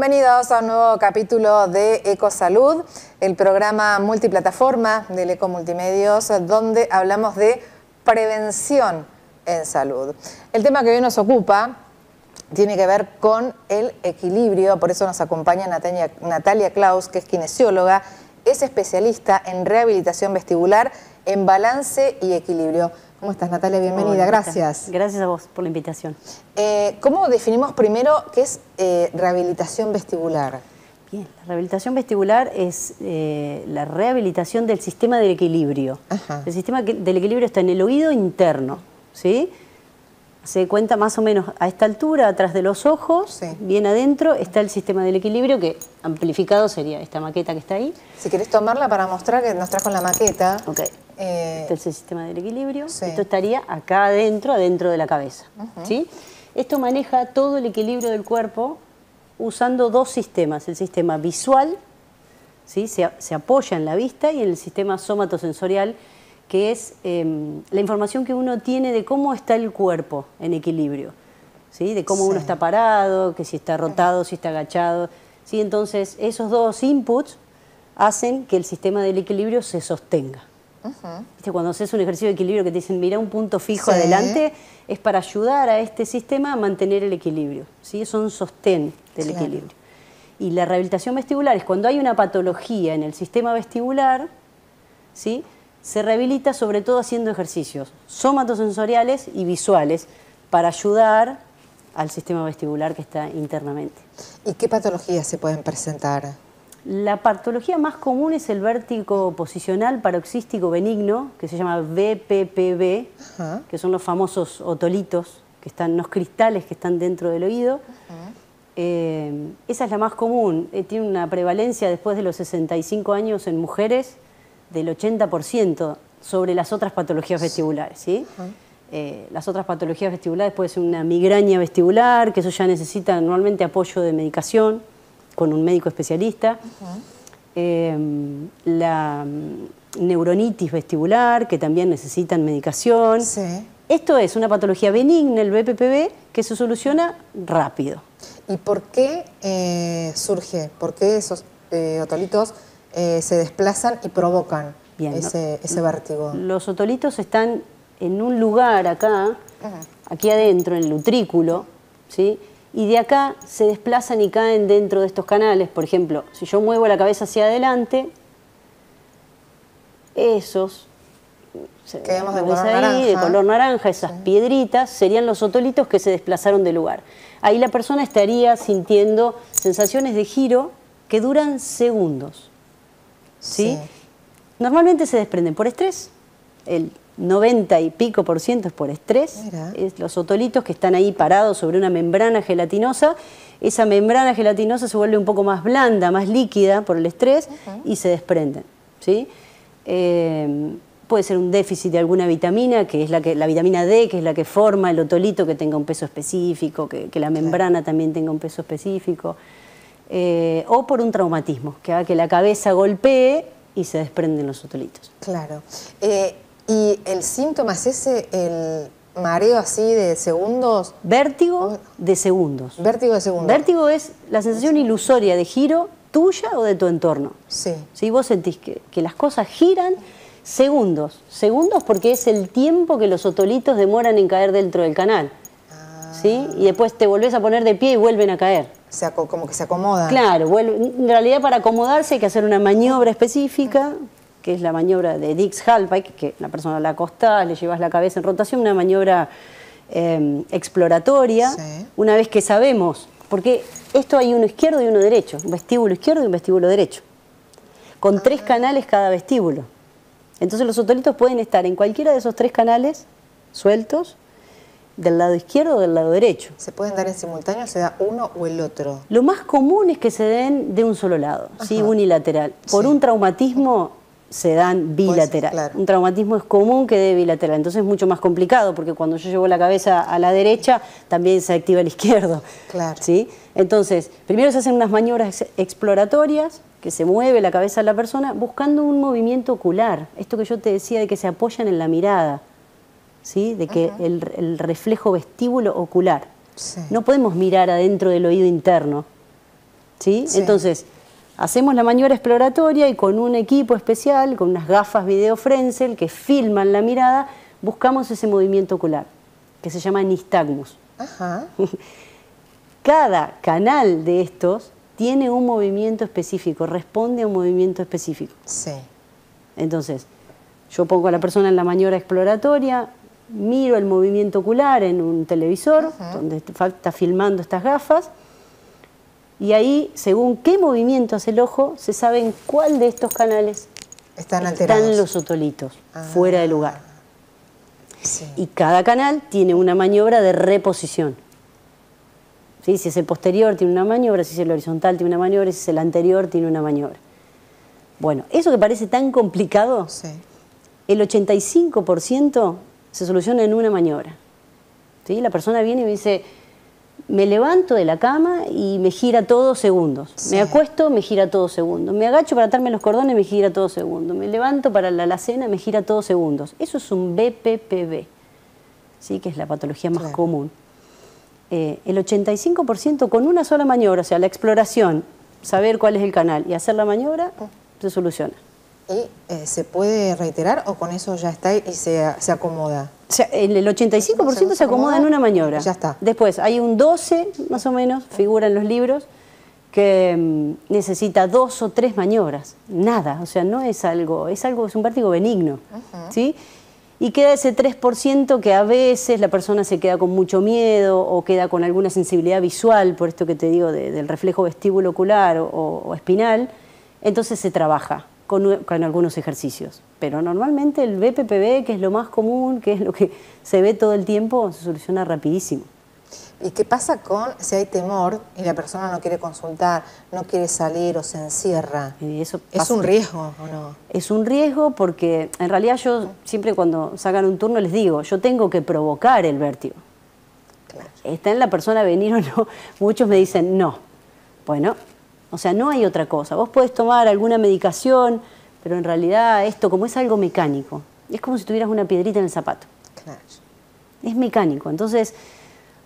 Bienvenidos a un nuevo capítulo de Ecosalud, el programa multiplataforma del Eco donde hablamos de prevención en salud. El tema que hoy nos ocupa tiene que ver con el equilibrio, por eso nos acompaña Natalia, Natalia Klaus, que es kinesióloga, es especialista en rehabilitación vestibular, en balance y equilibrio. ¿Cómo estás, Natalia? Bienvenida, gracias. Gracias a vos por la invitación. Eh, ¿Cómo definimos primero qué es eh, rehabilitación vestibular? Bien, la rehabilitación vestibular es eh, la rehabilitación del sistema del equilibrio. El sistema del equilibrio está en el oído interno, ¿sí? Se cuenta más o menos a esta altura, atrás de los ojos, bien adentro, está el sistema del equilibrio que amplificado sería esta maqueta que está ahí. Si querés tomarla para mostrar que nos trajo la maqueta. Ok. Eh, este es el sistema del equilibrio. Esto estaría acá adentro, adentro de la cabeza. Esto maneja todo el equilibrio del cuerpo usando dos sistemas. El sistema visual, ¿sí? se, apoya en la vista, y el sistema somatosensorial, que es em, la información que uno tiene de cómo está el cuerpo en equilibrio. ¿sí? De cómo uno está parado, que si está rotado, si está agachado. Entonces, esos dos inputs hacen que el sistema del equilibrio se sostenga. Cuando haces un ejercicio de equilibrio que te dicen, mira un punto fijo adelante, es para ayudar a este sistema a mantener el equilibrio. ¿sí? Es un sostén del equilibrio. Y la rehabilitación vestibular es cuando hay una patología en el sistema vestibular, se rehabilita sobre todo haciendo ejercicios somatosensoriales y visuales para ayudar al sistema vestibular que está internamente. ¿Y qué patologías se pueden presentar? La patología más común es el vértigo posicional paroxístico benigno, que se llama BPPB, que son los famosos otolitos, que están los cristales que están dentro del oído. Eh, esa es la más común. Eh, tiene una prevalencia después de los 65 años en mujeres del 80% sobre las otras patologías vestibulares. Eh, las otras patologías vestibulares puede ser una migraña vestibular, que eso ya necesita normalmente apoyo de medicación con un médico especialista. Em, la mm, neuronitis vestibular, que también necesitan medicación. Esto es una patología benigna, el BPPB, que se soluciona rápido. ¿Y por qué eh, surge? ¿Por qué esos eh, otolitos eh, se desplazan y provocan ese, ese, vértigo? Los otolitos están en un lugar acá, aquí adentro, en el utrículo, ¿sí? y de acá se desplazan y caen dentro de estos canales. Por ejemplo, si yo muevo la cabeza hacia adelante, esos de color, naranja. esas piedritas, serían los otolitos que se desplazaron del lugar. Ahí la persona estaría sintiendo sensaciones de giro que duran segundos. sí. Normalmente se desprenden por estrés, el 90 y pico por ciento es por estrés, es los otolitos que están ahí parados sobre una membrana gelatinosa, esa membrana gelatinosa se vuelve un poco más blanda, más líquida por el estrés y se desprenden. ¿sí? Em, puede ser un déficit de alguna vitamina, que es la, que, la vitamina D, que es la que forma el otolito, que tenga un peso específico, que, la membrana también tenga un peso específico, eh, o por un traumatismo, que haga que la cabeza golpee y se desprenden los otolitos. Claro. Eh, ¿Y el síntoma es ese, el mareo así de segundos? Vértigo de segundos. Vértigo de segundos. Vértigo es la sensación ilusoria de giro tuya o de tu entorno. Sí. Si vos sentís que, las cosas giran segundos. Segundos porque es el tiempo que los otolitos demoran en caer dentro del canal. Ah. ¿Sí? Y después te volvés a poner de pie y vuelven a caer. sea, como que se acomodan. Claro, en realidad para acomodarse hay que hacer una maniobra específica, que es la maniobra de Dix Halpike, que la persona la acostás, le llevas la cabeza en rotación, una maniobra em, exploratoria, una vez que sabemos, porque esto hay uno izquierdo y uno derecho, un vestíbulo izquierdo y un vestíbulo derecho, con tres canales cada vestíbulo. Entonces los otolitos pueden estar en cualquiera de esos tres canales sueltos, del lado izquierdo o del lado derecho. ¿Se pueden dar en simultáneo? ¿Se da uno o el otro? Lo más común es que se den de un solo lado, ¿sí? unilateral. Por un traumatismo se dan bilateral. Un traumatismo es común que dé bilateral, entonces es mucho más complicado porque cuando yo llevo la cabeza a la derecha también se activa el izquierdo. Claro. ¿sí? Entonces, primero se hacen unas maniobras exploratorias, que se mueve la cabeza de la persona buscando un movimiento ocular, esto que yo te decía de que se apoyan en la mirada, ¿sí? de que el, reflejo vestíbulo ocular. No podemos mirar adentro del oído interno. sí. Entonces, Hacemos la maniobra exploratoria y con un equipo especial, con unas gafas video Frenzel que filman la mirada, buscamos ese movimiento ocular, que se llama nistagmus. Cada canal de estos tiene un movimiento específico, responde a un movimiento específico. Sí. Entonces, yo pongo a la persona en la maniobra exploratoria, miro el movimiento ocular en un televisor, donde está filmando estas gafas, y ahí, según qué movimiento hace el ojo, se sabe en cuál de estos canales están, los otolitos, ah, fuera de lugar. Y cada canal tiene una maniobra de reposición. ¿Sí? Si es el posterior, tiene una maniobra, si es el horizontal, tiene una maniobra, si es el anterior, tiene una maniobra. Bueno, eso que parece tan complicado, el 85% se soluciona en una maniobra. ¿Sí? La persona viene y me dice, me levanto de la cama y me gira todos segundos. Me acuesto, me gira todos segundos. Me agacho para atarme los cordones, me gira todos segundos. Me levanto para la alacena, me gira todos segundos. Eso es un BPPB, ¿sí? que es la patología más común. Eh, el 85% con una sola maniobra, o sea, la exploración, saber cuál es el canal y hacer la maniobra, ah. se soluciona. Eh, se puede reiterar o con eso ya está y se, acomoda? O sea, el 85% se, acomoda, en una maniobra. Ya está. Después hay un 12, más o menos, figura en los libros, que mm, necesita dos o tres maniobras. Nada, o sea, no es algo, es algo, es un vértigo benigno. Y queda ese 3% que a veces la persona se queda con mucho miedo o queda con alguna sensibilidad visual, por esto que te digo del reflejo vestíbulo ocular o espinal, entonces se trabaja con, algunos ejercicios. Pero normalmente el BPPB, que es lo más común, que es lo que se ve todo el tiempo, se soluciona rapidísimo. ¿Y qué pasa con si hay temor y la persona no quiere consultar, no quiere salir o se encierra? eso ¿Es un riesgo o no? Es un riesgo porque en realidad yo siempre cuando sacan un turno les digo, yo tengo que provocar el vértigo. Está en la persona venir o no. Muchos me dicen no. Bueno, o sea, no hay otra cosa. Vos podés tomar alguna medicación, pero en realidad esto como es algo mecánico, es como si tuvieras una piedrita en el zapato. Claro. Es mecánico. Entonces,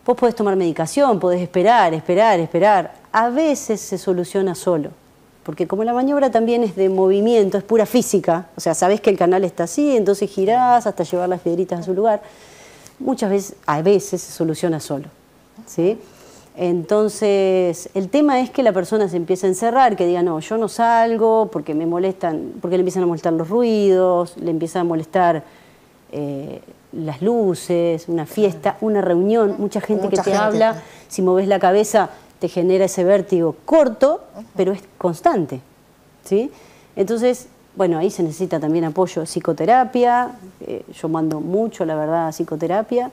vos podés tomar medicación, podés esperar, esperar, esperar. A veces se soluciona solo. Porque como la maniobra también es de movimiento, es pura física, o sea, sabés que el canal está así, entonces girás hasta llevar las piedritas a su lugar, muchas veces, a veces se soluciona solo. ¿sí? Entonces, el tema es que la persona se empieza a encerrar, que diga, no, yo no salgo porque me molestan, porque le empiezan a molestar los ruidos, le empiezan a molestar eh, las luces, una fiesta, una reunión, mucha gente que te habla, si moves la cabeza te genera ese vértigo corto, pero es constante. ¿sí? Entonces, bueno, ahí se necesita también apoyo, psicoterapia, eh, yo mando mucho, la verdad, a psicoterapia,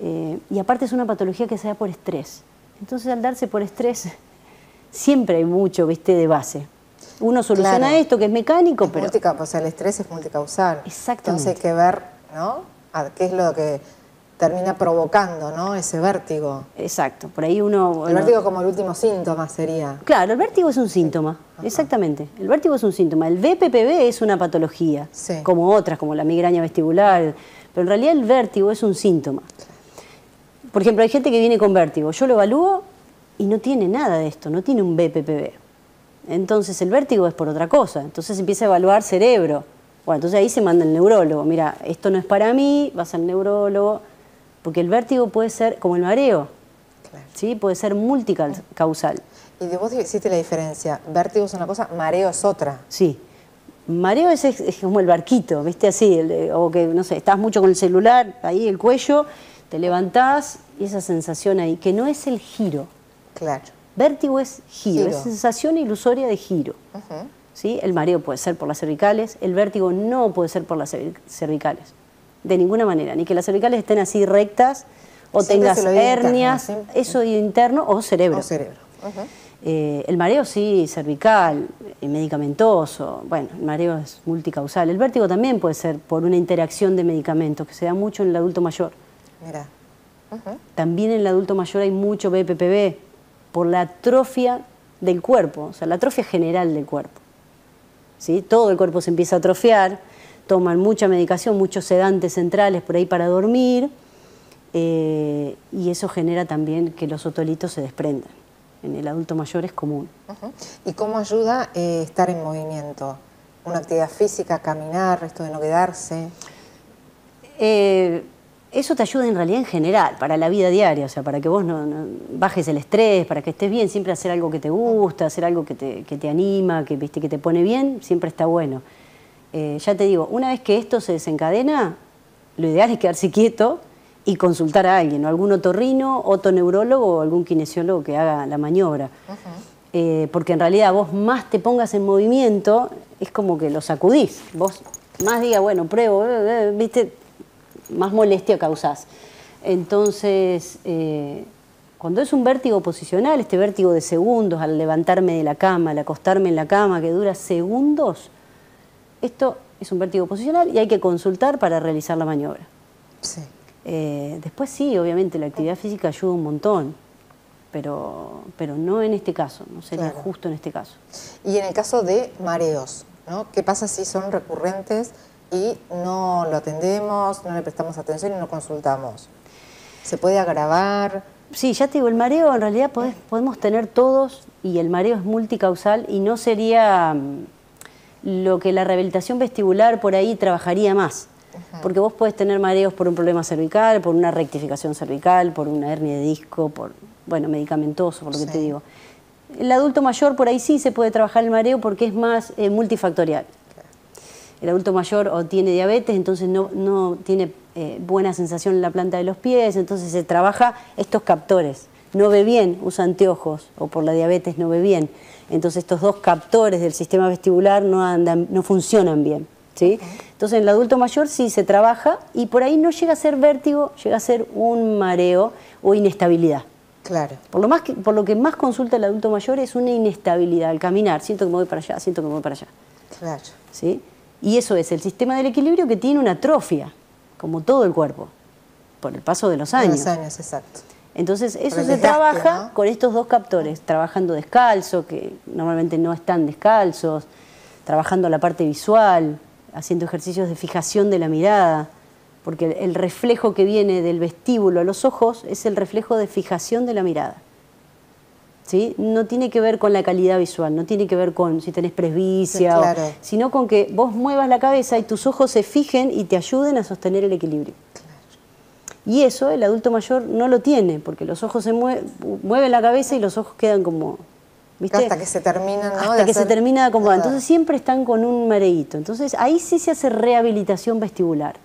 eh, y aparte es una patología que se da por estrés. Entonces al darse por estrés, siempre hay mucho, viste, de base. Uno soluciona esto que es mecánico, pero... o sea, el estrés es multicausal. Exacto. Entonces hay que ver, ¿no? A qué es lo que termina provocando, ¿no? Ese vértigo. Exacto, por ahí uno... El vértigo como el último síntoma sería. Claro, el vértigo es un síntoma, exactamente. El vértigo es un síntoma. El VPPB es una patología, como otras, como la migraña vestibular, pero en realidad el vértigo es un síntoma por ejemplo, hay gente que viene con vértigo. Yo lo evalúo y no tiene nada de esto, no tiene un BPPB. Entonces el vértigo es por otra cosa. Entonces empieza a evaluar cerebro. Bueno, entonces ahí se manda el neurólogo. Mira, esto no es para mí, vas al neurólogo. Porque el vértigo puede ser como el mareo. Claro. ¿sí? Puede ser multicausal. Y de vos hiciste la diferencia. Vértigo es una cosa, mareo es otra. Sí. Mareo es, como el barquito, ¿viste? Así, o que, no sé, estás mucho con el celular, ahí el cuello, te levantás y esa sensación ahí, que no es el giro. Claro. Vértigo es giro, es sensación ilusoria de giro. ¿Sí? El mareo puede ser por las cervicales, el vértigo no puede ser por las cervicales. De ninguna manera, ni que las cervicales estén así rectas o tengas hernias, eso eso interno o cerebro. cerebro. Eh, el mareo sí, cervical, eh, medicamentoso, bueno, el mareo es multicausal. El vértigo también puede ser por una interacción de medicamentos que se da mucho en el adulto mayor. Mira. También en el adulto mayor hay mucho BPPB por la atrofia del cuerpo, o sea, la atrofia general del cuerpo. ¿Sí? Todo el cuerpo se empieza a atrofiar, toman mucha medicación, muchos sedantes centrales por ahí para dormir, eh, y eso genera también que los otolitos se desprendan. En el adulto mayor es común. ¿Y cómo ayuda eh, estar en movimiento? ¿Una actividad física, caminar, esto de no quedarse? Eh, eso te ayuda en realidad en general, para la vida diaria, o sea, para que vos no, bajes el estrés, para que estés bien, siempre hacer algo que te gusta, hacer algo que te, anima, que, ¿viste? que te pone bien, siempre está bueno. Eh, ya te digo, una vez que esto se desencadena, lo ideal es quedarse quieto y consultar a alguien, o algún otorrino, otoneurólogo o algún kinesiólogo que haga la maniobra. Eh, porque en realidad vos más te pongas en movimiento, es como que lo sacudís. Vos más digas, bueno, pruebo, eh, ¿viste? más molestia causas Entonces, eh, cuando es un vértigo posicional, este vértigo de segundos al levantarme de la cama, al acostarme en la cama, que dura segundos, esto es un vértigo posicional y hay que consultar para realizar la maniobra. Eh, después sí, obviamente la actividad física ayuda un montón, pero, pero no en este caso, no sería justo en este caso. Y en el caso de mareos, ¿no? ¿Qué pasa si son recurrentes? y no lo atendemos, no le prestamos atención y no consultamos. ¿Se puede agravar? Sí, ya te digo, el mareo en realidad podemos tener todos y el mareo es multicausal y no sería mm, lo que la rehabilitación vestibular por ahí trabajaría más. Porque vos podés tener mareos por un problema cervical, por una rectificación cervical, por una hernia de disco, por, bueno, medicamentoso, por lo que te digo. El adulto mayor por ahí sí se puede trabajar el mareo porque es más eh, multifactorial el adulto mayor o tiene diabetes, entonces no, tiene eh, buena sensación en la planta de los pies, entonces se trabaja estos captores. No ve bien, usa anteojos o por la diabetes no ve bien. Entonces estos dos captores del sistema vestibular no, andan, no funcionan bien. ¿sí? Entonces el adulto mayor sí se trabaja y por ahí no llega a ser vértigo, llega a ser un mareo o inestabilidad. Claro. Por lo, más que, por lo que más consulta el adulto mayor es una inestabilidad al caminar. Siento que me voy para allá, siento que me voy para allá. Claro. ¿Sí? Y eso es el sistema del equilibrio que tiene una atrofia, como todo el cuerpo, por el paso de los años. Los años, exacto. Entonces, eso se trabaja con estos dos captores, trabajando descalzo, que normalmente no están descalzos, trabajando la parte visual, haciendo ejercicios de fijación de la mirada, porque el reflejo que viene del vestíbulo a los ojos es el reflejo de fijación de la mirada no tiene que ver con la calidad visual, no tiene que ver con si tenés presbicia, sino con que vos muevas la cabeza y tus ojos se fijen y te ayuden a sostener el equilibrio. Y eso el adulto mayor no lo tiene, porque los ojos se mueven, la cabeza y los ojos quedan como Hasta que se termina, Hasta que se termina de acomodar. Entonces siempre están con un mareíto. Entonces ahí sí se hace rehabilitación vestibular.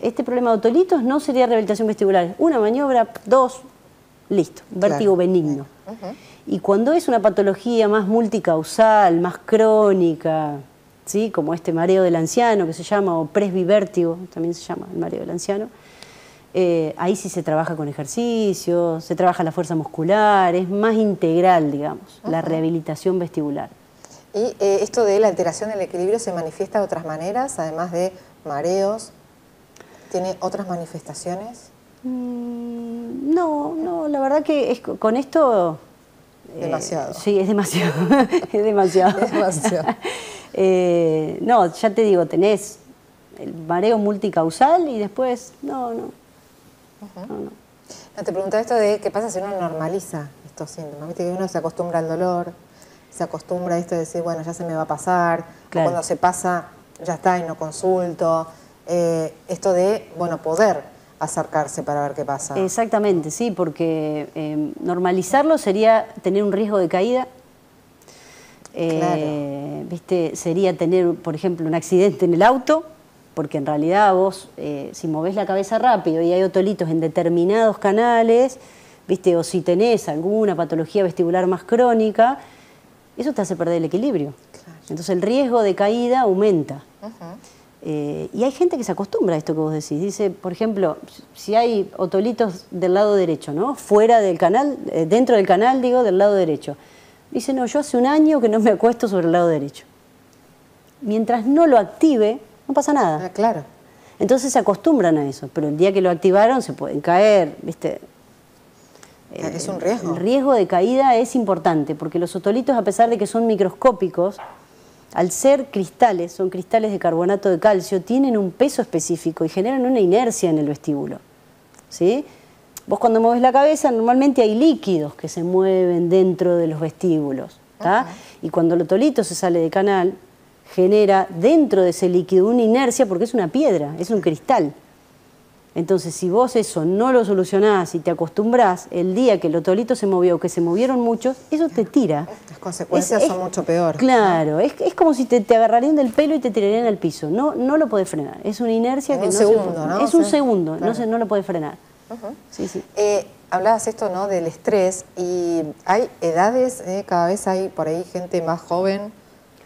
Este problema de otolitos no sería rehabilitación vestibular. Una maniobra, dos, listo, vértigo benigno. Y cuando es una patología más multicausal, más crónica, ¿sí? como este mareo del anciano que se llama, o presbivértigo, también se llama el mareo del anciano, eh, ahí sí se trabaja con ejercicio, se trabaja la fuerza muscular, es más integral, digamos, la rehabilitación vestibular. ¿Y eh, esto de la alteración del equilibrio se manifiesta de otras maneras, además de mareos? ¿Tiene otras manifestaciones? Mm, no, no, la verdad que es, con esto... Eh, demasiado. sí, es demasiado. es demasiado. Eh, no, ya te digo, tenés el mareo multicausal y después, no, no. no, no. te preguntaba esto de qué pasa si uno normaliza estos síntomas. Viste que uno se acostumbra al dolor, se acostumbra a esto de decir, bueno, ya se me va a pasar, cuando se pasa, ya está y no consulto. Eh, esto de, bueno, poder acercarse para ver qué pasa. Exactamente, sí, porque eh, normalizarlo sería tener un riesgo de caída. Eh, ¿viste? Sería tener, por ejemplo, un accidente en el auto, porque en realidad vos, eh, si movés la cabeza rápido y hay otolitos en determinados canales, ¿viste? o si tenés alguna patología vestibular más crónica, eso te hace perder el equilibrio. Entonces el riesgo de caída aumenta. Eh, y hay gente que se acostumbra a esto que vos decís. Dice, por ejemplo, si hay otolitos del lado derecho, ¿no? Fuera del canal, eh, dentro del canal, digo, del lado derecho. Dice, no, yo hace un año que no me acuesto sobre el lado derecho. Mientras no lo active, no pasa nada. Ah, claro. Entonces se acostumbran a eso, pero el día que lo activaron se pueden caer, ¿viste? Eh, es un riesgo. El riesgo de caída es importante, porque los otolitos, a pesar de que son microscópicos, al ser cristales, son cristales de carbonato de calcio, tienen un peso específico y generan una inercia en el vestíbulo. ¿sí? Vos cuando mueves la cabeza normalmente hay líquidos que se mueven dentro de los vestíbulos. Y cuando el otolito se sale de canal, genera dentro de ese líquido una inercia porque es una piedra, es un cristal. Entonces, si vos eso no lo solucionás y te acostumbrás, el día que el otolito se movió, que se movieron mucho, eso te tira. Las consecuencias son mucho peor. Claro, es, como si te, agarrarían del pelo y te tirarían al piso. No, no lo podés frenar. Es una inercia es que un no segundo, se ¿no? Es un segundo, no, se, no lo podés frenar. sí, sí. Eh, hablabas esto, ¿no? Del estrés y hay edades, eh, cada vez hay por ahí gente más joven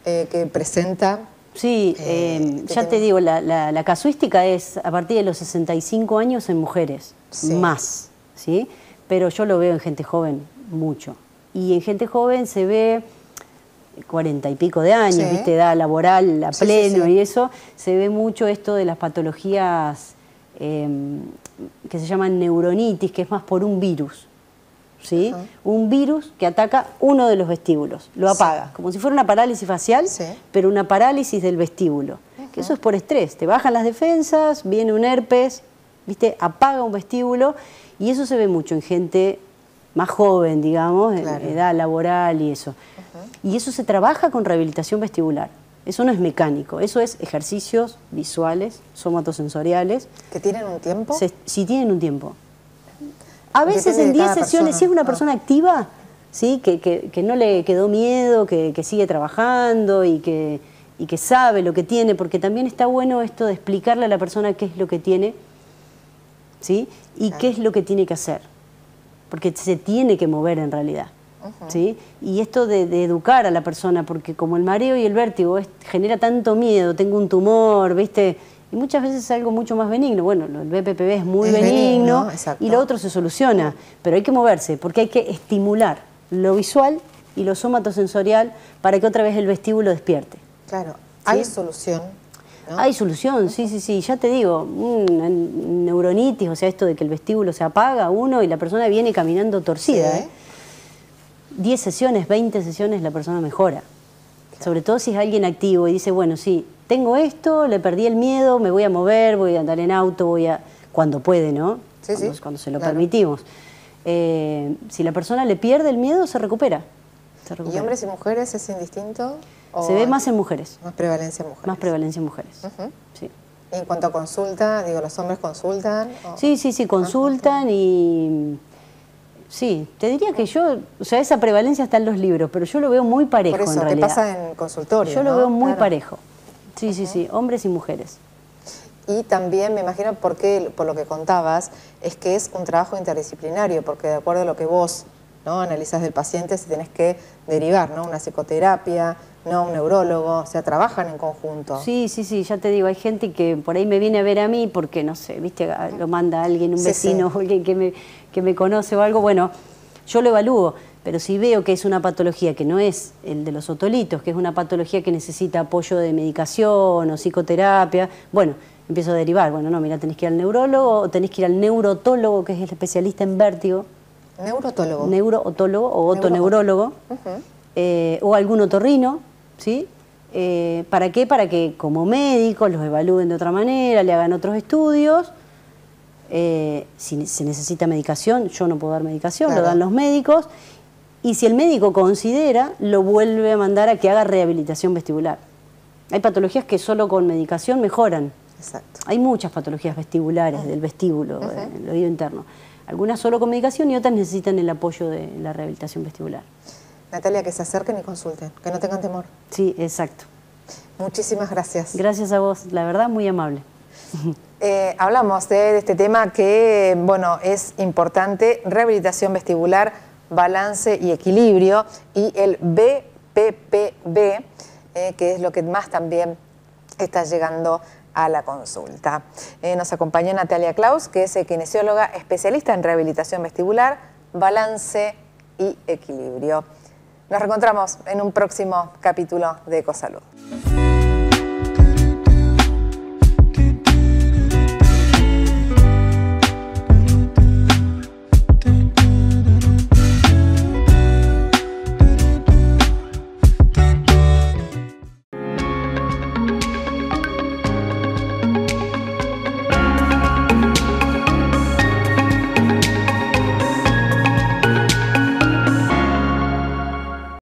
eh, que presenta Sí, eh, eh, ya te digo, la, casuística es a partir de los 65 años en mujeres, más, ¿sí? Pero yo lo veo en gente joven mucho. Y en gente joven se ve cuarenta y pico de años, ¿viste? Edad laboral a pleno y eso, se ve mucho esto de las patologías em, que se llaman neuronitis, que es más por un virus. Un virus que ataca uno de los vestíbulos, lo apaga, como si fuera una parálisis facial, pero una parálisis del vestíbulo. Que eso es por estrés, te bajan las defensas, viene un herpes, ¿viste? Apaga un vestíbulo y eso se ve mucho en gente más joven, digamos, edad laboral y eso. Y eso se trabaja con rehabilitación vestibular. Eso no es mecánico, eso es ejercicios visuales, somatosensoriales. ¿Que tienen un tiempo? si tienen un tiempo. A veces en 10 sesiones, si es una persona activa, ¿sí? Que, no le quedó miedo, que, sigue trabajando y que, que sabe lo que tiene, porque también está bueno esto de explicarle a la persona qué es lo que tiene ¿sí? y qué es lo que tiene que hacer, porque se tiene que mover en realidad. ¿Sí? Y esto de, educar a la persona, porque como el mareo y el vértigo genera tanto miedo, tengo un tumor, ¿viste? muchas veces es algo mucho más benigno. Bueno, el BPPB es muy benigno, y lo otro se soluciona, pero hay que moverse porque hay que estimular lo visual y lo somatosensorial para que otra vez el vestíbulo despierte. Claro, hay solución. Hay solución, sí, sí, sí. Ya te digo, mm, neuronitis, o sea, esto de que el vestíbulo se apaga uno y la persona viene caminando torcida. ¿eh? Diez 10 sesiones, 20 sesiones, la persona mejora. Sobre todo si es alguien activo y dice, bueno, sí, tengo esto, le perdí el miedo, me voy a mover, voy a andar en auto, voy a... cuando puede, ¿no? Sí, cuando, sí. cuando se lo permitimos. Eh, si la persona le pierde el miedo, se recupera. ¿Y hombres y mujeres es indistinto? se ve más en mujeres. Más prevalencia en mujeres. Más prevalencia en mujeres. sí. En cuanto a consulta, digo, ¿los hombres consultan? Sí, sí, sí, consultan y... Sí, te diría que yo, o sea, esa prevalencia está en los libros, pero yo lo veo muy parejo Por eso, en realidad. pasa en consultorio, Yo lo veo muy parejo. Sí, sí, sí, hombres y mujeres. Y también me imagino qué, por lo que contabas, es que es un trabajo interdisciplinario, porque de acuerdo a lo que vos ¿no? analizas del paciente, si tenés que derivar, ¿no? Una psicoterapia, ¿no? Un neurólogo, o sea, trabajan en conjunto. Sí, sí, sí, ya te digo, hay gente que por ahí me viene a ver a mí porque, no sé, viste, lo manda alguien, un vecino, alguien que me, que me conoce o algo, bueno, yo lo evalúo. Pero si veo que es una patología que no es el de los otolitos, que es una patología que necesita apoyo de medicación o psicoterapia, bueno, empiezo a derivar. Bueno, no, mira, tenés que ir al neurólogo o tenés que ir al neurotólogo, que es el especialista en vértigo. Neurotólogo. Neurootólogo o otoneurólogo. Eh, o algún otorrino, ¿sí? Eh, ¿Para qué? Para que como médicos los evalúen de otra manera, le hagan otros estudios. Eh, si se necesita medicación, yo no puedo dar medicación, lo dan los médicos y si el médico considera, lo vuelve a mandar a que haga rehabilitación vestibular. Hay patologías que solo con medicación mejoran. Exacto. Hay muchas patologías vestibulares del vestíbulo, del eh, oído interno. Algunas solo con medicación y otras necesitan el apoyo de la rehabilitación vestibular. Natalia, que se acerquen y consulten, que no tengan temor. Sí, exacto. Muchísimas gracias. Gracias a vos, la verdad muy amable. Eh, hablamos de, de este tema que, bueno, es importante, rehabilitación vestibular balance y equilibrio, y el BPPB, eh, que es lo que más también está llegando a la consulta. Eh, nos acompaña Natalia Klaus, que es kinesióloga especialista en rehabilitación vestibular, balance y equilibrio. Nos reencontramos en un próximo capítulo de Ecosalud.